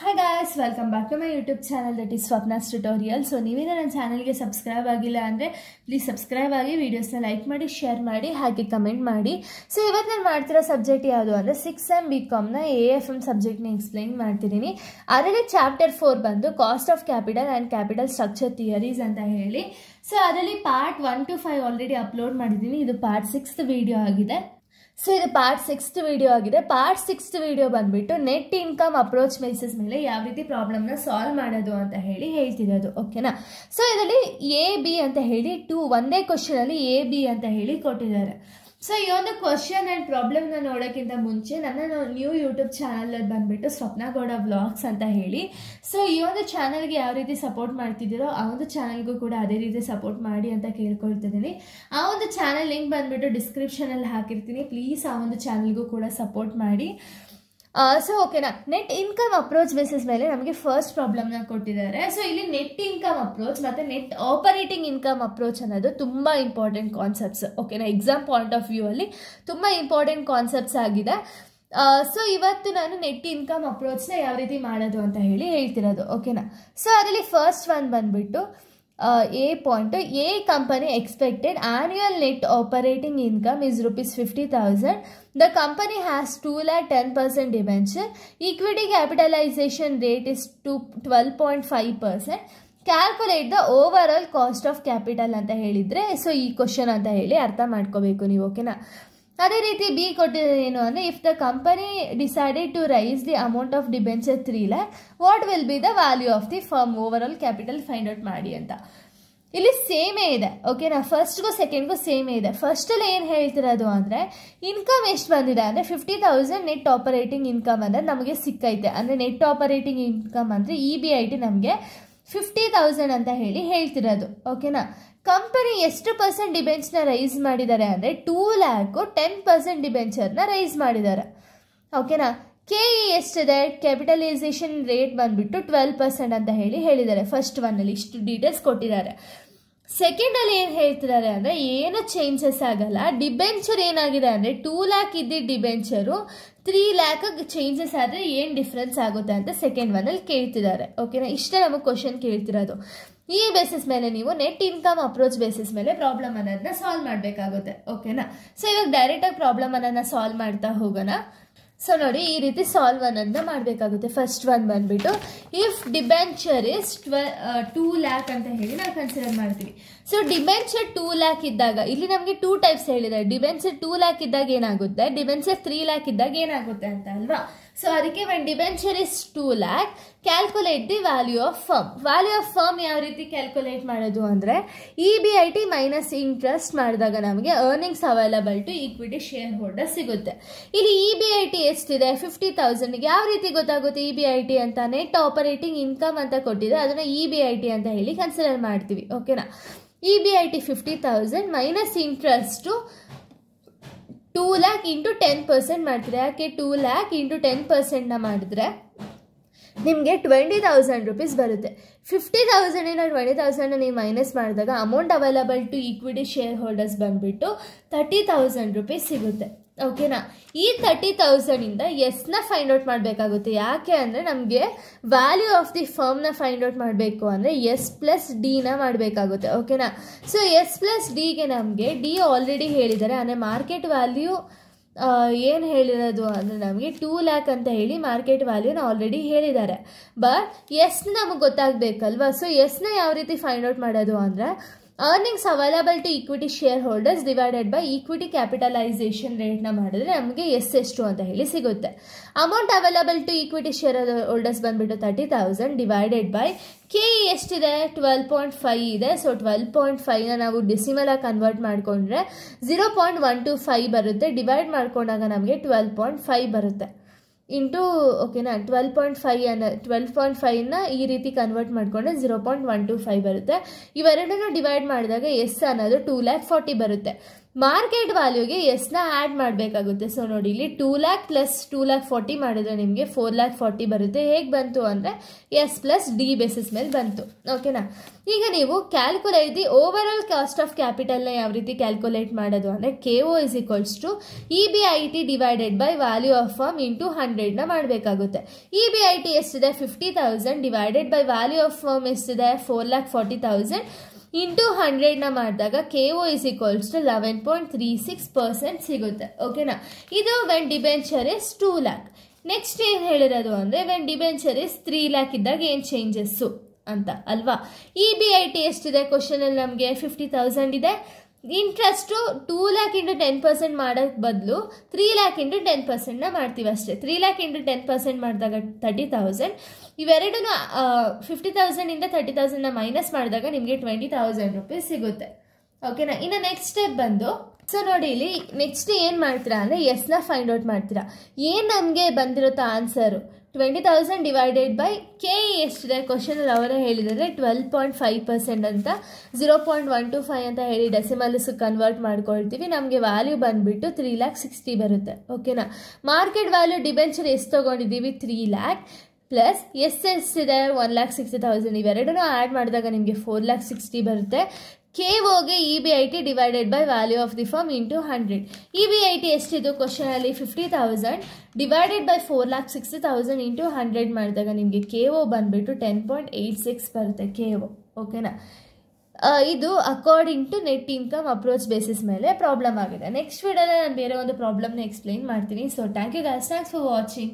Hi guys welcome back to my YouTube channel that is Swapna's tutorial so ನೀವೇನೋ ನನ್ನ ಚಾನಲ್ಗೆ subscribe ಆಗಿಲ್ಲ ಅಂದರೆ ಪ್ಲೀಸ್ ಸಬ್ಸ್ಕ್ರೈಬ್ ಆಗಿ ವೀಡಿಯೋಸ್ನ ಲೈಕ್ ಮಾಡಿ ಶೇರ್ ಮಾಡಿ ಹಾಗೆ ಕಮೆಂಟ್ ಮಾಡಿ ಸೊ ಇವತ್ತು ನಾನು ಮಾಡ್ತಿರೋ ಸಬ್ಜೆಕ್ಟ್ ಯಾವುದು ಅಂದರೆ ಸಿಕ್ಸ್ ಎಮ್ ಬಿ ಕಾಮ್ನ ಎ ಎಫ್ ಎಮ್ ಸಬ್ಜೆಕ್ಟ್ನ ಎಕ್ಸ್ಪ್ಲೈನ್ ಮಾಡ್ತಿದ್ದೀನಿ ಅದರಲ್ಲಿ ಚಾಪ್ಟರ್ ಫೋರ್ ಬಂದು cost of capital and capital structure theories ಅಂತ ಹೇಳಿ ಸೊ ಅದರಲ್ಲಿ part one two five already upload ಮಾಡಿದ್ದೀನಿ ಇದು ಪಾರ್ಟ್ ಸಿಕ್ಸ್ತ್ ವಿಡಿಯೋ ಆಗಿದೆ ಸೊ ಇದು ಪಾರ್ಟ್ ಸಿಕ್ಸ್ತ್ ವಿಡಿಯೋ ಆಗಿದೆ ಪಾರ್ಟ್ ಸಿಕ್ಸ್ತ್ ವಿಡಿಯೋ ಬಂದುಬಿಟ್ಟು ನೆಟ್ ಇನ್ಕಮ್ ಅಪ್ರೋಚ್ ಬೇಸಿಸ್ ಮೇಲೆ ಯಾವ ರೀತಿ ಪ್ರಾಬ್ಲಮ್ನ ಸಾಲ್ವ್ ಮಾಡೋದು ಅಂತ ಹೇಳಿ ಹೇಳ್ತಿರೋದು ಓಕೆನಾ ಸೊ ಇದರಲ್ಲಿ ಎ ಬಿ ಅಂತ ಹೇಳಿ ಟೂ ಒಂದೇ ಅಲ್ಲಿ ಎ ಬಿ ಅಂತ ಹೇಳಿ ಕೊಟ್ಟಿದ್ದಾರೆ ಸೊ ಈ ಒಂದು ಕ್ವಶನ್ ಆ್ಯಂಡ್ ಪ್ರಾಬ್ಲಮ್ನ ನೋಡೋಕ್ಕಿಂತ ಮುಂಚೆ ನನ್ನ ನ್ಯೂ ಯೂಟ್ಯೂಬ್ ಚಾನಲಲ್ಲಿ ಬಂದುಬಿಟ್ಟು ಸ್ವಪ್ನಗೌಡ ವ್ಲಾಗ್ಸ್ ಅಂತ ಹೇಳಿ ಸೊ ಈ ಒಂದು ಚಾನಲ್ಗೆ ಯಾವ ರೀತಿ ಸಪೋರ್ಟ್ ಮಾಡ್ತಿದ್ದೀರೋ ಆ ಒಂದು ಚಾನಲ್ಗೂ ಕೂಡ ಅದೇ ರೀತಿ ಸಪೋರ್ಟ್ ಮಾಡಿ ಅಂತ ಕೇಳ್ಕೊಳ್ತಿದ್ದೀನಿ ಆ ಒಂದು ಚಾನಲ್ ಲಿಂಕ್ ಬಂದುಬಿಟ್ಟು ಡಿಸ್ಕ್ರಿಪ್ಷನಲ್ಲಿ ಹಾಕಿರ್ತೀನಿ ಪ್ಲೀಸ್ ಆ ಒಂದು ಚಾನಲ್ಗೂ ಕೂಡ ಸಪೋರ್ಟ್ ಮಾಡಿ ಸೊ ಓಕೆನಾ ನೆಟ್ ಇನ್ಕಮ್ ಅಪ್ರೋಚ್ ಬೇಸಿಸ್ ಮೇಲೆ ನಮಗೆ ಫಸ್ಟ್ ಪ್ರಾಬ್ಲಮ್ನ ಕೊಟ್ಟಿದ್ದಾರೆ ಸೊ ಇಲ್ಲಿ ನೆಟ್ ಇನ್ಕಮ್ ಅಪ್ರೋಚ್ ಮತ್ತು ನೆಟ್ ಆಪರೇಟಿಂಗ್ ಇನ್ಕಮ್ ಅಪ್ರೋಚ್ ಅನ್ನೋದು ತುಂಬ ಇಂಪಾರ್ಟೆಂಟ್ ಕಾನ್ಸೆಪ್ಟ್ಸ್ ಓಕೆನಾ ಎಕ್ಸಾಮ್ ಪಾಯಿಂಟ್ ಆಫ್ ವ್ಯೂ ಅಲ್ಲಿ ತುಂಬ ಇಂಪಾರ್ಟೆಂಟ್ ಕಾನ್ಸೆಪ್ಟ್ಸ್ ಆಗಿದೆ ಸೊ ಇವತ್ತು ನಾನು ನೆಟ್ ಇನ್ಕಮ್ ಅಪ್ರೋಚ್ನ ಯಾವ ರೀತಿ ಮಾಡೋದು ಅಂತ ಹೇಳಿ ಹೇಳ್ತಿರೋದು ಓಕೆನಾ ಸೊ ಅದರಲ್ಲಿ ಫಸ್ಟ್ ಒನ್ ಬಂದ್ಬಿಟ್ಟು uh, A point, A company expected annual net operating income is rupees 50,000. The company has 2 lakh 10% debenture. Equity capitalization rate is 12.5%. Calculate the overall cost of capital ಅಂತ ಹೇಳಿದರೆ so ಈ question ಅಂತ ಹೇಳಿ ಅರ್ಥ ಮಾಡ್ಕೋಬೇಕು ನೀವು ಓಕೆನಾ ಅದೇ ರೀತಿ ಬಿ ಕೊಟ್ಟಿರೋದು ಏನು ಅಂದರೆ if the company decided to raise the amount of debenture three lakh what will be the value of the firm overall capital find out ಮಾಡಿ ಅಂತ ಇಲ್ಲಿ ಸೇಮೇ ಇದೆ ಓಕೆನಾ ಫಸ್ಟ್ಗೂ ಸೆಕೆಂಡ್ಗೂ ಸೇಮೇ ಇದೆ ಫಸ್ಟಲ್ಲಿ ಏನು ಹೇಳ್ತಿರೋದು ಅಂದರೆ ಇನ್ಕಮ್ ಎಷ್ಟು ಬಂದಿದೆ ಅಂದರೆ fifty thousand net operating income ಅಂದರೆ ನಮಗೆ ಸಿಕ್ಕೈತೆ ಅಂದರೆ ನೆಟ್ ಆಪರೇಟಿಂಗ್ ಇನ್ಕಮ್ ಅಂದರೆ ಇ ಬಿ ಐ ಟಿ ನಮಗೆ ಫಿಫ್ಟಿ ತೌಸಂಡ್ ಅಂತ ಹೇಳಿ ಹೇಳ್ತಿರೋದು ಓಕೆನಾ ಕಂಪನಿ ಎಷ್ಟು ಪರ್ಸೆಂಟ್ ಡಿಬೆಂಚ್ನ ರೈಸ್ ಮಾಡಿದ್ದಾರೆ ಅಂದರೆ ಟೂ ಲ್ಯಾಕು ಟೆನ್ ಪರ್ಸೆಂಟ್ ಡಿಬೆಂಚರ್ನ ರೈಸ್ ಮಾಡಿದ್ದಾರೆ ಓಕೆನಾ ಕೆ ಇ ಎಷ್ಟಿದೆ ಕ್ಯಾಪಿಟಲೈಸೇಷನ್ ರೇಟ್ ಬಂದುಬಿಟ್ಟು ಟ್ವೆಲ್ ಪರ್ಸೆಂಟ್ ಅಂತ ಹೇಳಿ ಹೇಳಿದ್ದಾರೆ ಫಸ್ಟ್ ಒನ್ನಲ್ಲಿ ಇಷ್ಟು ಡೀಟೇಲ್ಸ್ ಕೊಟ್ಟಿದ್ದಾರೆ ಸೆಕೆಂಡಲ್ಲಿ ಏನು ಹೇಳ್ತಿದ್ದಾರೆ ಅಂದರೆ ಏನು ಚೇಂಜಸ್ ಆಗಲ್ಲ ಡಿಬೆಂಚರ್ ಏನಾಗಿದೆ ಅಂದರೆ ಟೂ ಲ್ಯಾಕ್ ಇದ್ದಿದ್ದ ಡಿಬೆಂಚರು ತ್ರೀ ಲ್ಯಾಕ್ ಚೇಂಜಸ್ ಆದರೆ ಏನು ಡಿಫ್ರೆನ್ಸ್ ಆಗುತ್ತೆ ಅಂತ ಸೆಕೆಂಡ್ ಒನಲ್ಲಿ ಕೇಳ್ತಿದ್ದಾರೆ ಓಕೆನಾ ಇಷ್ಟೇ ನಮಗೆ ಕ್ವಶನ್ ಕೇಳ್ತಿರೋದು ಈ ಬೇಸಿಸ್ ಮೇಲೆ ನೀವು ನೆಟ್ ಇನ್ಕಮ್ ಅಪ್ರೋಚ್ ಬೇಸಿಸ್ ಮೇಲೆ ಪ್ರಾಬ್ಲಮ್ ಅನ್ನೋದನ್ನ ಸಾಲ್ವ್ ಮಾಡಬೇಕಾಗುತ್ತೆ ಓಕೆನಾ ಸೊ ಇವಾಗ ಡೈರೆಕ್ಟಾಗಿ ಪ್ರಾಬ್ಲಮ್ ಅನ್ನೋದನ್ನ ಸಾಲ್ವ್ ಮಾಡ್ತಾ ಹೋಗೋಣ ಸೊ ನೋಡಿ ಈ ರೀತಿ ಸಾಲ್ವ್ ಅನ್ನೋದನ್ನ ಮಾಡಬೇಕಾಗುತ್ತೆ ಫಸ್ಟ್ ಒನ್ ಬಂದ್ಬಿಟ್ಟು if debenture is two two lakh ಅಂತ ಹೇಳಿ ನಾವು ಕನ್ಸಿಡರ್ ಮಾಡ್ತೀವಿ ಸೊ ಡಿಬೆಂಚರ್ ಟೂ ಲ್ಯಾಕ್ ಇದ್ದಾಗ ಇಲ್ಲಿ ನಮಗೆ ಟೂ ಟೈಪ್ಸ್ ಹೇಳಿದ್ದಾರೆ ಡಿಬೆಂಚರ್ ಟೂ ಲ್ಯಾಕ್ ಇದ್ದಾಗ ಏನಾಗುತ್ತೆ ಡಿಬೆಂಚರ್ ತ್ರೀ ಲ್ಯಾಕ್ ಇದ್ದಾಗ ಏನಾಗುತ್ತೆ ಅಂತ ಅಲ್ವಾ ಸೊ ಅದಕ್ಕೆ when debenture is two lakh calculate the value of firm value of firm ಯಾವ ರೀತಿ ಕ್ಯಾಲ್ಕುಲೇಟ್ ಮಾಡೋದು ಅಂದರೆ E B I T minus interest ಮಾಡಿದಾಗ ನಮಗೆ earnings available to equity shareholder ಸಿಗುತ್ತೆ ಇಲ್ಲಿ ಇ ಬಿ ಐ ಟಿ ಎಷ್ಟಿದೆ ಫಿಫ್ಟಿ ತೌಸಂಡ್ಗೆ ಯಾವ ರೀತಿ ಗೊತ್ತಾಗುತ್ತೆ ಇ ಬಿ ಐ ಟಿ ಅಂತ ನೆಟ್ ಆಪರೇಟಿಂಗ್ ಇನ್ಕಮ್ ಅಂತ ಕೊಟ್ಟಿದೆ ಅದನ್ನು E e B I T ಅಂತ ಹೇಳಿ ಕನ್ಸಿಡರ್ ಮಾಡ್ತೀವಿ ಓಕೆನಾ E B I T fifty thousand minus interest two lakh into ten percent ಮಾಡ್ತೀರಾ ಯಾಕೆ ಟೂ ಲ್ಯಾಕ್ ಇಂಟು ಟೆನ್ ಪರ್ಸೆಂಟ್ನ ಮಾಡಿದ್ರೆ ನಿಮಗೆ ಟ್ವೆಂಟಿ ತೌಸಂಡ್ ರುಪೀಸ್ ಬರುತ್ತೆ ಫಿಫ್ಟಿ ತೌಸಂಡಿನ ಟ್ವೆಂಟಿ ತೌಸಂಡ್ನ ನೀವು ಮೈನಸ್ ಮಾಡಿದಾಗ amount available to equity shareholders ಬಂದುಬಿಟ್ಟು ತರ್ಟಿ ತೌಸಂಡ್ ರುಪೀಸ್ ಸಿಗುತ್ತೆ ಓಕೆನಾ ಈ ತರ್ಟಿ ತೌಸಂಡಿಂದ ಎಸ್ನ ಫೈಂಡ್ ಔಟ್ ಮಾಡಬೇಕಾಗುತ್ತೆ ಯಾಕೆ ಅಂದರೆ ನಮಗೆ ವ್ಯಾಲ್ಯೂ ಆಫ್ ದಿ ಫರ್ಮ್ನ ಫೈಂಡ್ ಔಟ್ ಮಾಡಬೇಕು ಅಂದರೆ ಎಸ್ ಪ್ಲಸ್ ಡಿನ ಮಾಡಬೇಕಾಗುತ್ತೆ ಓಕೆನಾ ಸೊ ಎಸ್ ಪ್ಲಸ್ ಡಿಗೆ ನಮಗೆ ಡಿ ಆಲ್ರೆಡಿ ಹೇಳಿದ್ದಾರೆ ಅಂದರೆ ಮಾರ್ಕೆಟ್ ವ್ಯಾಲ್ಯೂ ಏನು ಹೇಳಿರೋದು ಅಂದರೆ ನಮಗೆ ಟೂ ಲ್ಯಾಕ್ ಅಂತ ಹೇಳಿ ಮಾರ್ಕೆಟ್ ವ್ಯಾಲ್ಯೂನ ಆಲ್ರೆಡಿ ಹೇಳಿದ್ದಾರೆ ಬಟ್ ಎಸ್ ನಮಗೆ ಗೊತ್ತಾಗಬೇಕಲ್ವಾ ಸೊ ಎಸ್ನ ಯಾವ ರೀತಿ ಫೈಂಡ್ ಔಟ್ ಮಾಡೋದು ಅಂದರೆ earnings available to equity shareholders divided by equity capitalization ರೇಟ್ನ ಮಾಡಿದ್ರೆ ನಮಗೆ ಎಸ್ ಎಷ್ಟು ಅಂತ ಹೇಳಿ ಸಿಗುತ್ತೆ amount available to equity shareholders ಬಂದ್ಬಿಟ್ಟು thirty thousand divided by K ಎಷ್ಟಿದೆ ಟ್ವೆಲ್ ಪಾಯಿಂಟ್ ಫೈವ್ ಇದೆ ಸೊ ಟ್ವೆಲ್ ಪಾಯಿಂಟ್ ಫೈವ್ನ ನಾವು ಡಿಸಿಮಲಾಗಿ ಕನ್ವರ್ಟ್ ಮಾಡಿಕೊಂಡ್ರೆ zero point one two five ಬರುತ್ತೆ ಡಿವೈಡ್ ಮಾಡ್ಕೊಂಡಾಗ ನಮಗೆ ಟ್ವೆಲ್ ಪಾಯಿಂಟ್ ಫೈವ್ ಬರುತ್ತೆ ಇಂಟು ಓಕೆನಾ ಟ್ವೆಲ್ ಪಾಯಿಂಟ್ ಫೈವ್ ಅನ್ನ ಟ್ವೆಲ್ ಪಾಯಿಂಟ್ ಫೈವ್ನ ಈ ರೀತಿ ಕನ್ವರ್ಟ್ ಮಾಡಿಕೊಂಡ್ರೆ zero point one two five ಬರುತ್ತೆ ಇವೆರಡನ್ನೂ ಡಿವೈಡ್ ಮಾಡಿದಾಗ ಎಸ್ ಅನ್ನೋದು ಟೂ ಲ್ಯಾಕ್ ಫಾರ್ಟಿ ಬರುತ್ತೆ ಮಾರ್ಕೆಟ್ ವ್ಯಾಲ್ಯೂಗೆ ಎಸ್ನ ಆ್ಯಡ್ ಮಾಡಬೇಕಾಗುತ್ತೆ ಸೊ ನೋಡಿ ಇಲ್ಲಿ two lakh plus two lakh forty ಮಾಡಿದ್ರೆ ನಿಮಗೆ ಫೋರ್ ಲ್ಯಾಕ್ ಫಾರ್ಟಿ ಬರುತ್ತೆ ಹೇಗೆ ಬಂತು ಅಂದರೆ ಎಸ್ ಪ್ಲಸ್ ಡಿ ಬೇಸಿಸ್ ಮೇಲೆ ಬಂತು ಓಕೆನಾ ಈಗ ನೀವು calculate the overall cost of ಕ್ಯಾಪಿಟಲ್ನ ಯಾವ ರೀತಿ ಕ್ಯಾಲ್ಕುಲೇಟ್ ಮಾಡೋದು ಅಂದರೆ K O is equals to E B I T divided by value of firm into ಹಂಡ್ರೆಡ್ನ ಮಾಡಬೇಕಾಗುತ್ತೆ ಇ ಬಿ ಐ ಟಿ ಎಷ್ಟಿದೆ fifty thousand divided by value of firm ಎಷ್ಟಿದೆ four lakh forty thousand into ಹಂಡ್ರೆಡ್ನ ಮಾಡಿದಾಗ K O is equals to eleven point three six percent ಸಿಗುತ್ತೆ ಓಕೆನಾ ಇದು when debenture is two lac next ಏನು ಹೇಳಿರೋದು ಅಂದರೆ when debenture is three lakh ಇದ್ದಾಗ ಏನು ಚೇಂಜಸ್ಸು ಅಂತ ಅಲ್ವಾ ಇ ಬಿ ಐ ಟಿ ಎಷ್ಟಿದೆ ಕ್ವಶನಲ್ಲಿ ನಮಗೆ ಫಿಫ್ಟಿ ತೌಸಂಡ್ ಇದೆ interest two lakh into ten percent ಮಾಡೋಕ್ಕೆ ಬದಲು ತ್ರೀ ಲ್ಯಾಕ್ ಇಂಟು ಟೆನ್ ಪರ್ಸೆಂಟ್ನ ಮಾಡ್ತೀವಿ ಅಷ್ಟೇ three lakh into ten percent ಮಾಡಿದಾಗ ತರ್ಟಿ ತೌಸಂಡ್ ಇವೆರಡೂ ಫಿಫ್ಟಿ ಇಂದ ತರ್ಟಿ ತೌಸಂಡ್ನ ಮೈನಸ್ ಮಾಡಿದಾಗ ನಿಮಗೆ ಟ್ವೆಂಟಿ ತೌಸಂಡ್ ರುಪೀಸ್ ಸಿಗುತ್ತೆ ಓಕೆನಾ ಇನ್ನು ನೆಕ್ಸ್ಟ್ ಸ್ಟೆಪ್ ಬಂದು ಸೊ ನೋಡಿ ಇಲ್ಲಿ ನೆಕ್ಸ್ಟ್ ಏನು ಮಾಡ್ತೀರಾ ಅಂದರೆ ಎಸ್ನ ಫೈಂಡ್ ಔಟ್ ಮಾಡ್ತೀರಾ ಏನು ನಮಗೆ ಬಂದಿರುತ್ತೋ answer twenty thousand divided by K E ಎಷ್ಟಿದೆ ಕ್ವಶನಲ್ಲಿ ಅವರೇ ಹೇಳಿದರೆ ಟ್ವೆಲ್ ಪಾಯಿಂಟ್ ಫೈವ್ ಪರ್ಸೆಂಟ್ ಅಂತ zero point one two five ಅಂತ ಹೇಳಿ ಡೆಸಿಮಲ್ಸು ಕನ್ವರ್ಟ್ ಮಾಡ್ಕೊಳ್ತೀವಿ ನಮಗೆ ವ್ಯಾಲ್ಯೂ ಬಂದುಬಿಟ್ಟು ತ್ರೀ ಲ್ಯಾಕ್ ಸಿಕ್ಸ್ಟಿ ಬರುತ್ತೆ ಓಕೆನಾ ಮಾರ್ಕೆಟ್ ವ್ಯಾಲ್ಯೂ ಡಿಬೆಂಚರ್ ಎಷ್ಟು ತೊಗೊಂಡಿದ್ದೀವಿ three lakh plus S S ಇದೆ ಒನ್ ಲ್ಯಾಕ್ ಸಿಕ್ಸ್ಟಿ ತೌಸಂಡ್ ಇವೆರಡೂ ಆ್ಯಡ್ ಮಾಡಿದಾಗ ನಿಮಗೆ ಫೋರ್ ಲ್ಯಾಕ್ ಸಿಕ್ಸ್ಟಿ ಬರುತ್ತೆ ಕೆ ಕೆಒಗೆ E B I T divided by value of the firm into hundred E B I T ಎಷ್ಟಿದ್ದು ಕ್ವಶನಲ್ಲಿ fifty thousand divided by four lakh sixty thousand into hundred ಮಾಡಿದಾಗ ನಿಮಗೆ K O ಬಂದುಬಿಟ್ಟು ten point eight six ಬರುತ್ತೆ K O ಓಕೆನಾ ಇದು according to net income approach basis ಮೇಲೆ problem ಆಗಿದೆ ನೆಕ್ಸ್ಟ್ ವಿಡಿಯೋನ ನಾನು ಬೇರೆ ಒಂದು ಪ್ರಾಬ್ಲಮ್ನ ಎಕ್ಸ್ಪ್ಲೈನ್ ಮಾಡ್ತೀನಿ so thank you guys thanks for watching